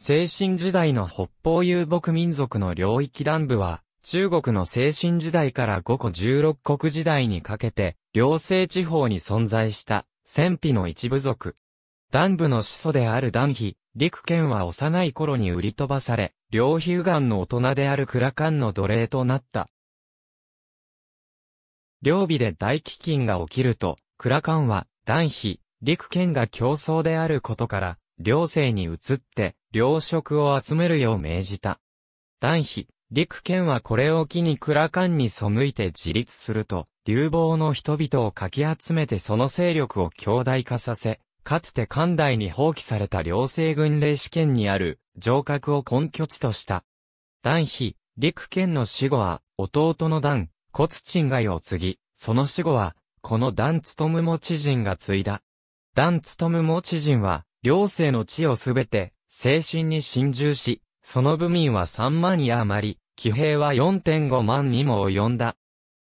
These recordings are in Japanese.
精神時代の北方遊牧民族の領域南部は、中国の精神時代から五個十六国時代にかけて、両政地方に存在した、戦費の一部族。南部の始祖である団妃、陸県は幼い頃に売り飛ばされ、両皮右岸の大人である倉官の奴隷となった。両備で大飢饉が起きると、倉官は、団妃、陸県が競争であることから、両政に移って、糧職を集めるよう命じた。男妃、陸賢はこれを機に倉官に背いて自立すると、流亡の人々をかき集めてその勢力を強大化させ、かつて寛大に放棄された両政軍令試験にある城郭を根拠地とした。男妃、陸賢の死後は、弟の段、骨賃外を継ぎ、その死後は、この段務も知人が継いだ。段務も知人は、両政の地をすべて、精神に侵入し、その部民は3万や余り、騎兵は4.5万にも及んだ。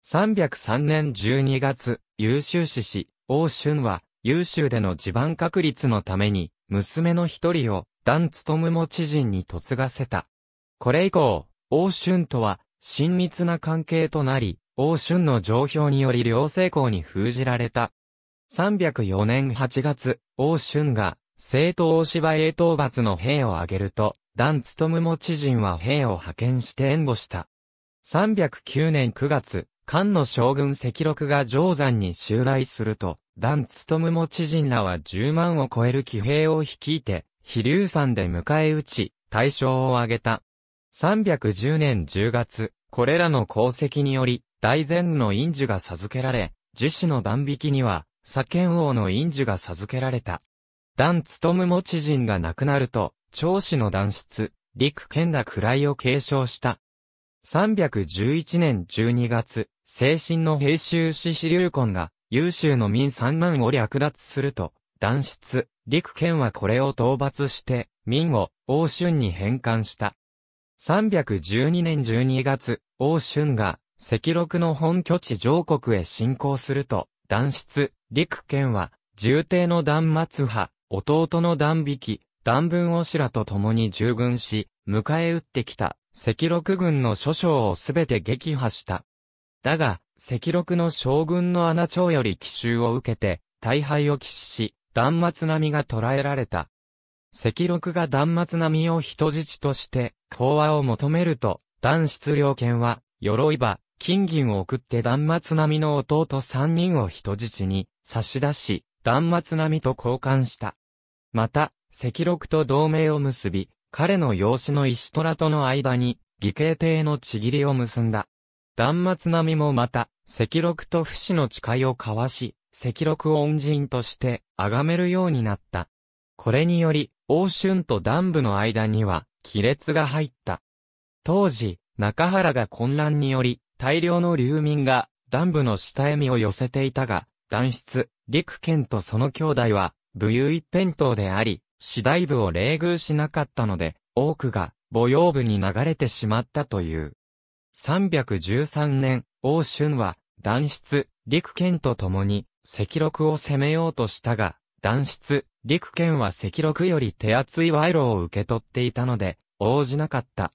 303年12月、優秀死し、王春は、優秀での地盤確立のために、娘の一人を、段務も知人に嫁がせた。これ以降、王春とは、親密な関係となり、王春の上表により両成功に封じられた。304年8月、王春が、政党大芝英討伐の兵を挙げると、段務も知人は兵を派遣して援護した。309年9月、漢の将軍赤禄が定山に襲来すると、段務も知人らは10万を超える騎兵を率いて、飛竜山で迎え撃ち、大将を挙げた。310年10月、これらの功績により、大前の印事が授けられ、樹脂の断引きには、左権王の印事が授けられた。団務も知人が亡くなると、長子の断室、陸剣楽位を継承した。311年12月、精神の平州市支流魂が、優秀の民三万を略奪すると、断室、陸剣はこれを討伐して、民を、王春に返還した。312年12月、王春が、赤禄の本拠地上国へ侵攻すると、断室、陸剣は、重帝の断末派、弟の段引き、段文おしらと共に従軍し、迎え撃ってきた、赤六軍の諸将をすべて撃破した。だが、赤六の将軍の穴長より奇襲を受けて、大敗を喫し、断末並みが捕らえられた。赤六が断末並みを人質として、講和を求めると、断質領犬は、鎧場、金銀を送って断末並みの弟三人を人質に、差し出し、断末並みと交換した。また、赤禄と同盟を結び、彼の養子の石虎との間に、義兄帝のちぎりを結んだ。断末並みもまた、赤禄と不死の誓いを交わし、赤禄を恩人として、崇めるようになった。これにより、王春と南部の間には、亀裂が入った。当時、中原が混乱により、大量の流民が、南部の下へ身を寄せていたが、断出、陸県とその兄弟は、武勇一辺倒であり、次第部を冷遇しなかったので、多くが母用部に流れてしまったという。313年、王春は、断出、陸剣と共に、赤禄を攻めようとしたが、断出、陸剣は赤禄より手厚い賄賂を受け取っていたので、応じなかった。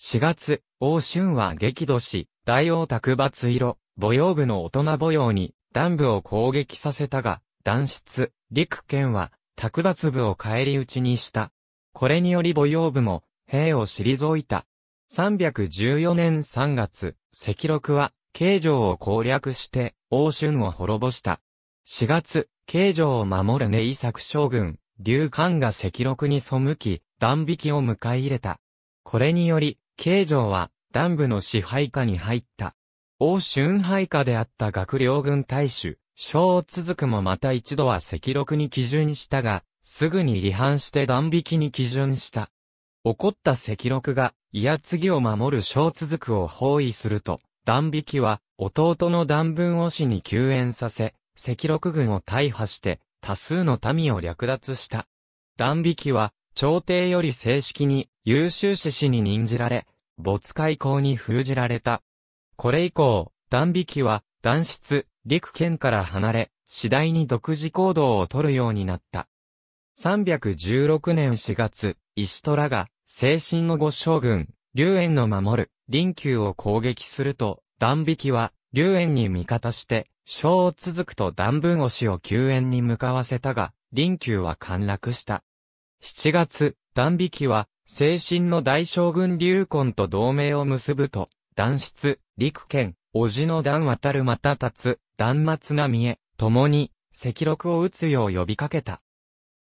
4月、王春は激怒し、大王卓抜色、母用部の大人母用に、男部を攻撃させたが、断出、陸県は、卓抜部を返り討ちにした。これにより母養部も、兵を退いた。314年3月、赤禄は、慶城を攻略して、王春を滅ぼした。4月、慶城を守る伊作将軍、劉漢が赤禄に背き、断引きを迎え入れた。これにより、慶城は、断部の支配下に入った。王春配下であった学領軍大使、小続くもまた一度は赤録に基準したが、すぐに離反して断引に基準した。怒った赤録が、いや次を守る小続くを包囲すると、断引は、弟の断分を死に救援させ、赤録軍を大破して、多数の民を略奪した。断引は、朝廷より正式に優秀志士に任じられ、没開口に封じられた。これ以降、断引は、断筆、陸県から離れ、次第に独自行動を取るようになった。316年4月、石虎が、精神の御将軍、龍園の守る、林宮を攻撃すると、断壁は、龍園に味方して、将を続くと断分押しを救援に向かわせたが、林宮は陥落した。7月、断壁は、精神の大将軍龍魂と同盟を結ぶと、断出、陸剣、おじの段渡るまた立つ、段末波へ、共に、赤録を打つよう呼びかけた。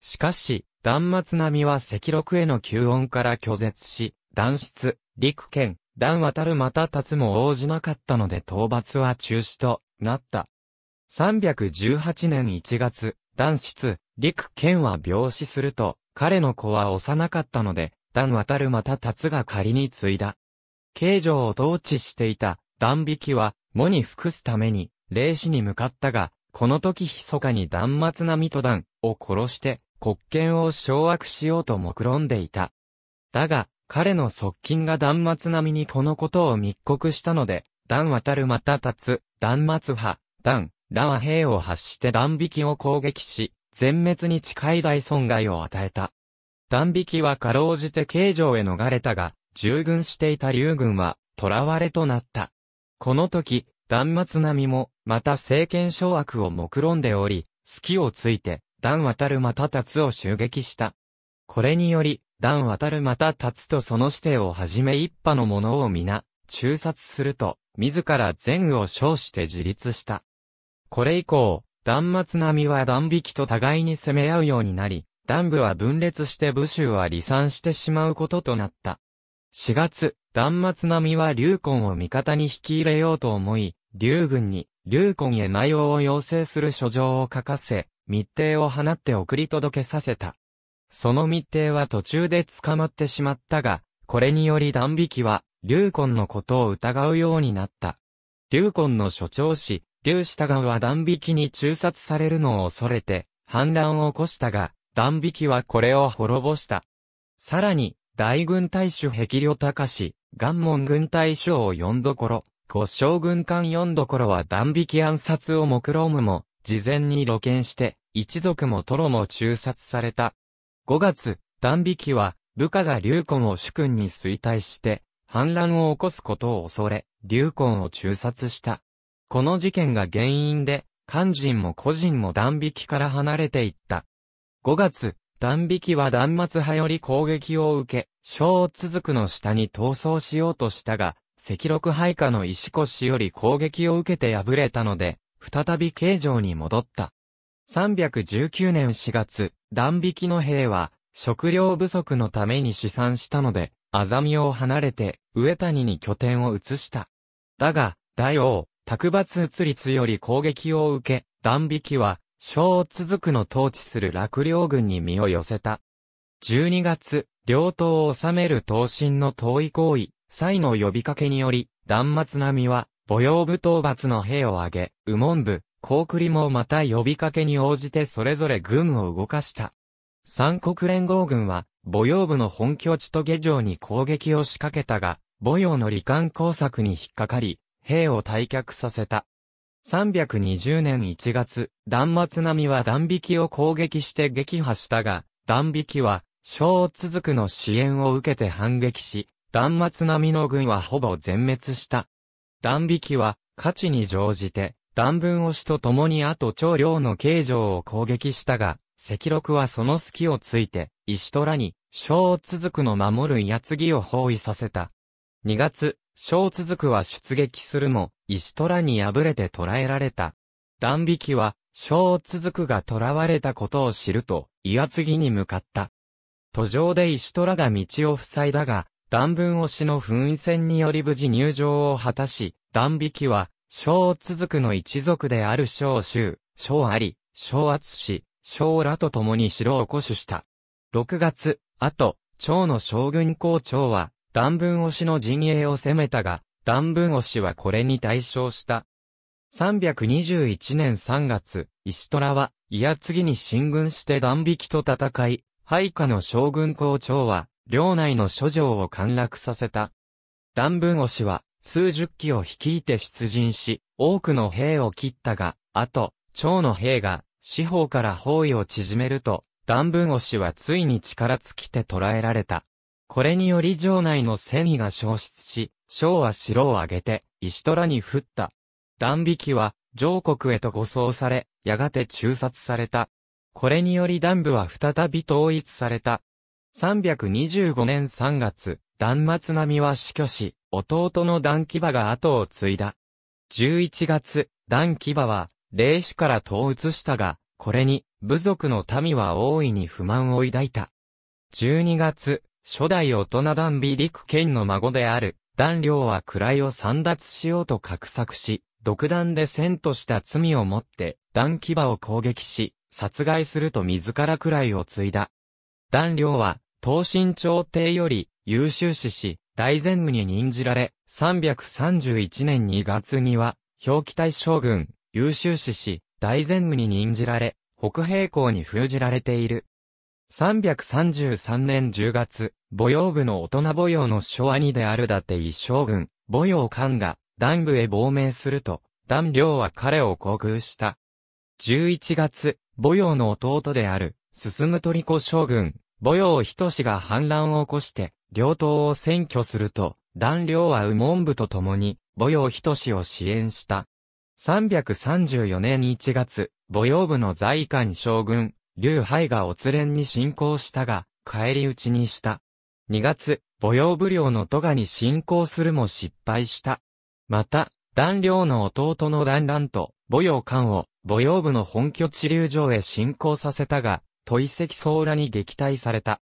しかし、段末みは赤録への吸音から拒絶し、断出、陸剣、段渡るまた立つも応じなかったので討伐は中止となった。318年1月、断室、陸健は病死すると、彼の子は幼かったので、段渡るまた達が仮に継いだ。刑状を統治していた、断引は、藻に服すために、霊視に向かったが、この時密かに断末な水戸団を殺して、国権を掌握しようと目論んでいた。だが、彼の側近が断末並みにこのことを密告したので、断渡るまた立つ、断末派、断、らは兵を発して断引を攻撃し、全滅に近い大損害を与えた。断引はかろうじて京城へ逃れたが、従軍していた竜軍は、囚われとなった。この時、断末並も、また政権掌握を目論んでおり、隙をついて、段渡るまた達を襲撃した。これにより、段渡るまた達とその指定をはじめ一派の者を皆、中殺すると、自ら善を称して自立した。これ以降、断末並は断引きと互いに攻め合うようになり、断部は分裂して武州は離散してしまうこととなった。4月、断末並は龍魂を味方に引き入れようと思い、龍軍に龍魂へ内容を要請する書状を書かせ、密偵を放って送り届けさせた。その密偵は途中で捕まってしまったが、これにより断引は、龍魂のことを疑うようになった。龍魂の所長氏、龍下川は断引に中殺されるのを恐れて、反乱を起こしたが、断引はこれを滅ぼした。さらに、大軍大主壁領隆元門軍隊将んどころ、五将軍艦んどころは断引暗殺を目論むも、事前に露見して、一族もトロも中殺された。5月、断引は、部下が龍魂を主君に衰退して、反乱を起こすことを恐れ、龍魂を中殺した。この事件が原因で、肝心も個人も断引から離れていった。5月、断引は断末派より攻撃を受け、小続くの下に逃走しようとしたが、赤禄配下の石越より攻撃を受けて敗れたので、再び形状に戻った。319年4月、断引の兵は、食料不足のために試算したので、あざみを離れて、上谷に拠点を移した。だが、大王、卓抜移率より攻撃を受け、断引は、小続くの統治する落領軍に身を寄せた。12月、両党を治める東進の遠い行為、際の呼びかけにより、断末並みは、母用部討伐の兵を挙げ、右門部、高栗もまた呼びかけに応じてそれぞれ軍を動かした。三国連合軍は、母用部の本拠地と下城に攻撃を仕掛けたが、母用の罹患工作に引っかかり、兵を退却させた。320年1月、断末並は断引を攻撃して撃破したが、断引は、小続くの支援を受けて反撃し、断末並の軍はほぼ全滅した。断引は、価値に乗じて、断分押しと共にあと長領の形状を攻撃したが、赤禄はその隙をついて、石虎に、小続くの守る矢継ぎを包囲させた。2月、小続くは出撃するも、石虎に敗れて捕らえられた。断引は、小続くが捕らわれたことを知ると、岩次に向かった。途上で石虎が道を塞いだが、断分押しの封印戦により無事入場を果たし、断引は、小続くの一族である小州、小あり、小厚氏、小らと共に城を固守した。6月、あと、長の将軍校長は、段文押しの陣営を攻めたが、段文押しはこれに対象した。321年3月、石虎は、いや次に進軍して断引と戦い、配下の将軍校長は、領内の諸城を陥落させた。段文押しは、数十機を率いて出陣し、多くの兵を切ったが、あと、長の兵が、四方から包囲を縮めると、段文押しはついに力尽きて捕らえられた。これにより城内の戦意が消失し、将は城を挙げて、石虎に降った。断きは、上国へと護送され、やがて中殺された。これにより断部は再び統一された。325年3月、断末並は死去し、弟の断牙が後を継いだ。11月、断牙は、霊主から統一したが、これに、部族の民は大いに不満を抱いた。12月、初代大人段美陸剣の孫である、段良は位を散奪しようと画策し、独断で戦とした罪をもって、段牙を攻撃し、殺害すると自ら位を継いだ。段良は、東進朝廷より優秀視し、大前務に任じられ、331年2月には、表記大将軍、優秀視し、大前務に任じられ、北平公に封じられている。333年10月、母養部の大人母養の諸兄である伊達一将軍、母養官が、段部へ亡命すると、段領は彼を航空した。11月、母養の弟である、進む鳥子将軍、母養仁が反乱を起こして、両党を占拠すると、段領は右門部と共に、母養仁を支援した。334年1月、母養部の在官将軍、劉敗がお連れに侵攻したが、帰り討ちにした。2月、母用武領の都賀に侵攻するも失敗した。また、段領の弟の段乱と、母用官を、母用部の本拠地流城へ侵攻させたが、都遺跡総羅に撃退された。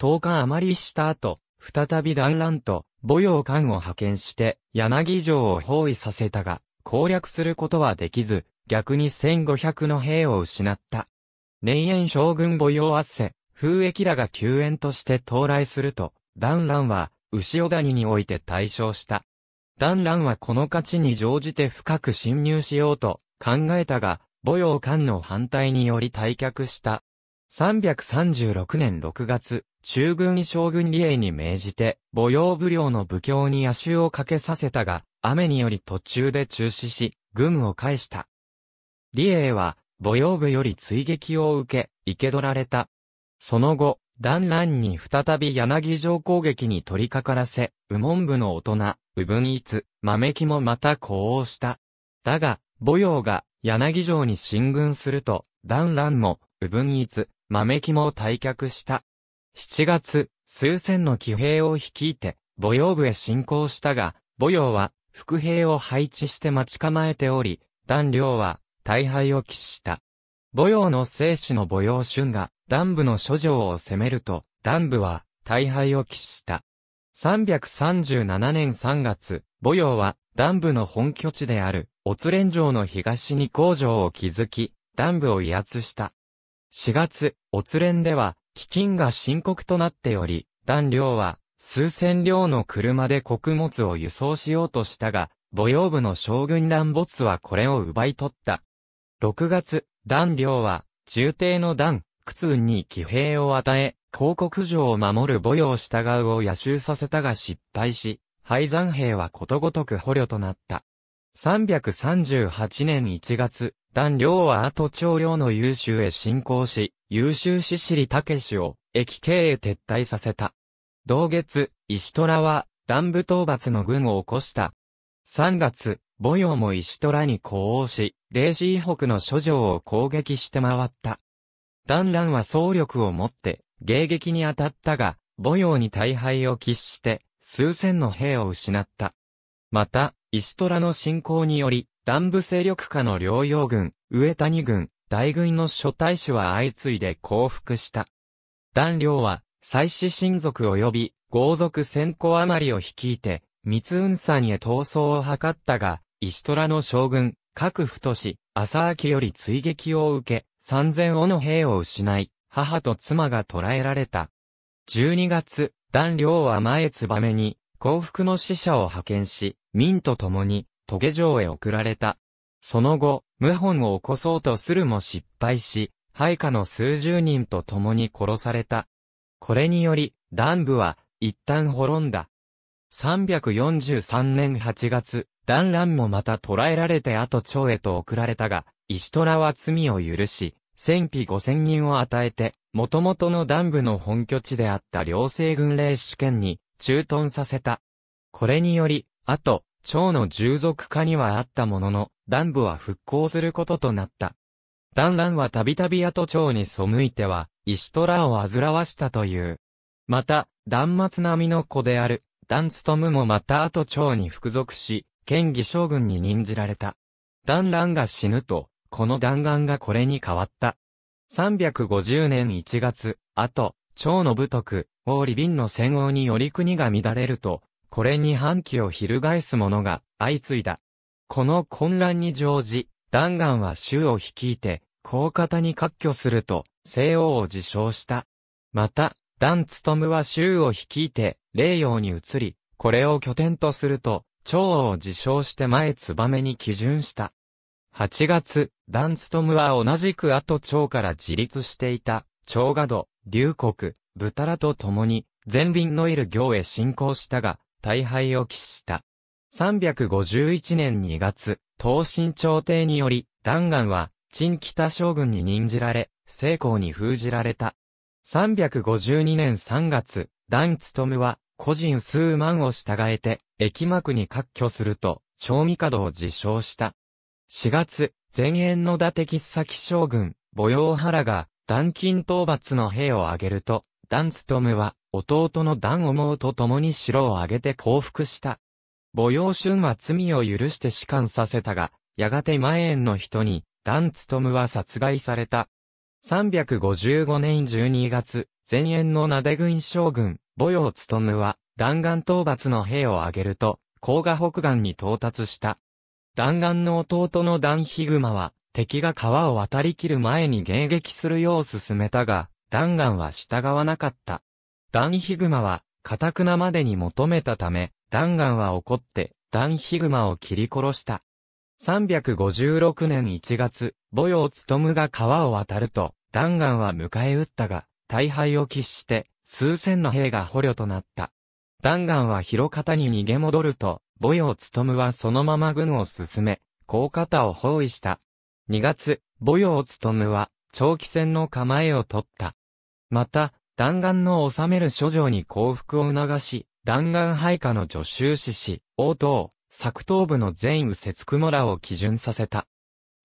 10日余りした後、再び段乱と、母用官を派遣して、柳城を包囲させたが、攻略することはできず、逆に1500の兵を失った。年縁将軍母用圧せ、風液らが救援として到来すると、段乱は、牛尾谷において対象した。段乱はこの価値に乗じて深く侵入しようと考えたが、母用官の反対により退却した。336年6月、中軍将軍李英に命じて、母用武領の武教に野襲をかけさせたが、雨により途中で中止し、軍を返した。李英は、母用部より追撃を受け、生け捕られた。その後、団乱に再び柳城攻撃に取り掛からせ、右門部の大人、右文逸、豆木もまた呼応した。だが、母用が柳城に進軍すると、団乱も、右文逸、豆木も退却した。7月、数千の騎兵を率いて、母用部へ進攻したが、母用は、副兵を配置して待ち構えており、団領は、大敗を喫した。母陽の生死の母陽春が、南部の諸城を攻めると、南部は、大敗を喫した。337年3月、母陽は、南部の本拠地である、乙連城の東に工場を築き、南部を威圧した。4月、乙連では、飢饉が深刻となっており、段領は、数千両の車で穀物を輸送しようとしたが、母用部の将軍乱没はこれを奪い取った。6月、段領は、中帝の段、屈運に騎兵を与え、広告城を守る母用従うを野襲させたが失敗し、廃山兵はことごとく捕虜となった。338年1月、段領は後長領の優秀へ侵攻し、優秀ししりたけしを、駅経へ撤退させた。同月、石虎は、南部討伐の軍を起こした。3月、母用も石虎に呼応し、レイシー北の諸城を攻撃して回った。団乱は総力を持って、迎撃に当たったが、母用に大敗を喫して、数千の兵を失った。また、石虎の侵攻により、南部勢力下の両洋軍、上谷軍、大軍の諸大使は相次いで降伏した。団領は、妻子親族及び、豪族千個余りを率いて、密雲山へ逃走を図ったが、石虎の将軍、各太市、朝明より追撃を受け、三千尾の兵を失い、母と妻が捕らえられた。12月、段領は前燕に、幸福の使者を派遣し、民と共に、トゲ城へ送られた。その後、謀反を起こそうとするも失敗し、配下の数十人と共に殺された。これにより、南部は、一旦滅んだ。343年8月、弾乱もまた捕らえられて後長へと送られたが、石虎は罪を許し、戦費五千人を与えて、元々の弾部の本拠地であった両政軍令主権に駐屯させた。これにより、あと、の従属化にはあったものの、弾部は復興することとなった。弾乱はたびたび後長に背いては、石虎を煩わしたという。また、弾末並みの子である、弾務もまた後長に服属し、剣義将軍に任じられた。弾丸が死ぬと、この弾丸がこれに変わった。350年1月、あと、長の武徳、王李敏の戦王により国が乱れると、これに反旗を翻す者が相次いだ。この混乱に乗じ、弾丸は州を率いて、高方に割拠すると、西王を自称した。また、弾務は州を率いて、霊陽に移り、これを拠点とすると、長を自称して前めに基準した。8月、ダンストムは同じく後長から自立していた、長賀戸、龍国、ブタラと共に、前輪のいる行へ進行したが、大敗を喫した。351年2月、東進朝廷により、弾丸は、陳北将軍に任じられ、成功に封じられた。352年3月、ダンツトムは、個人数万を従えて、駅幕に割拠すると、長角を自称した。4月、前縁の伊達喫崎将軍、母用原が、断金討伐の兵を挙げると、ダンツトムは、弟のダンうと共に城を挙げて降伏した。母用春は罪を許して仕官させたが、やがて前縁の人に、ダンツトムは殺害された。355年12月、前縁のナデ軍将軍、母用むは弾丸討伐の兵を挙げると、甲賀北岸に到達した。弾丸の弟の弾ヒグマは、敵が川を渡り切る前に迎撃するよう進めたが、弾丸は従わなかった。弾ヒグマは、カタクナまでに求めたため、弾丸は怒って、弾ヒグマを切り殺した。356年1月、母用むが川を渡ると、弾丸は迎え撃ったが、大敗を喫して、数千の兵が捕虜となった。弾丸は広方に逃げ戻ると、母を務はそのまま軍を進め、高方を包囲した。2月、母を務は、長期戦の構えを取った。また、弾丸の治める諸城に降伏を促し、弾丸配下の助手士し、応答、作東部の全右折雲らを基準させた。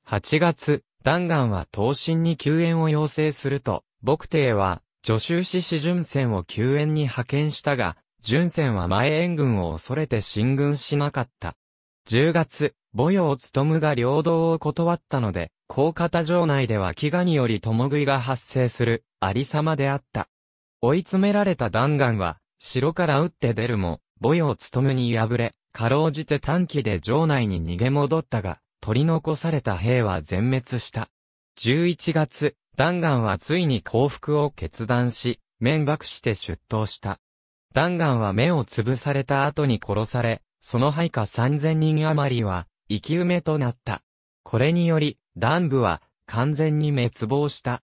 8月、弾丸は東進に救援を要請すると、牧帝は、助手市市巡船を救援に派遣したが、巡船は前援軍を恐れて進軍しなかった。10月、母与を務が領土を断ったので、高方城内では飢餓により共食いが発生する、ありさまであった。追い詰められた弾丸は、城から撃って出るも、母与を務に敗れ、かろうじて短期で城内に逃げ戻ったが、取り残された兵は全滅した。11月、弾丸はついに降伏を決断し、面爆して出頭した。弾丸は目を潰された後に殺され、その配下3000人余りは、生き埋めとなった。これにより、弾部は、完全に滅亡した。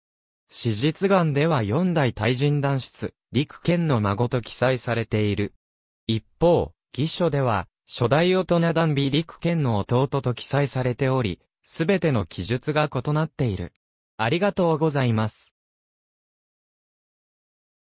史実岩では4代大人弾出、陸剣の孫と記載されている。一方、義書では、初代大人弾美陸剣の弟と記載されており、すべての記述が異なっている。ありがとうございます。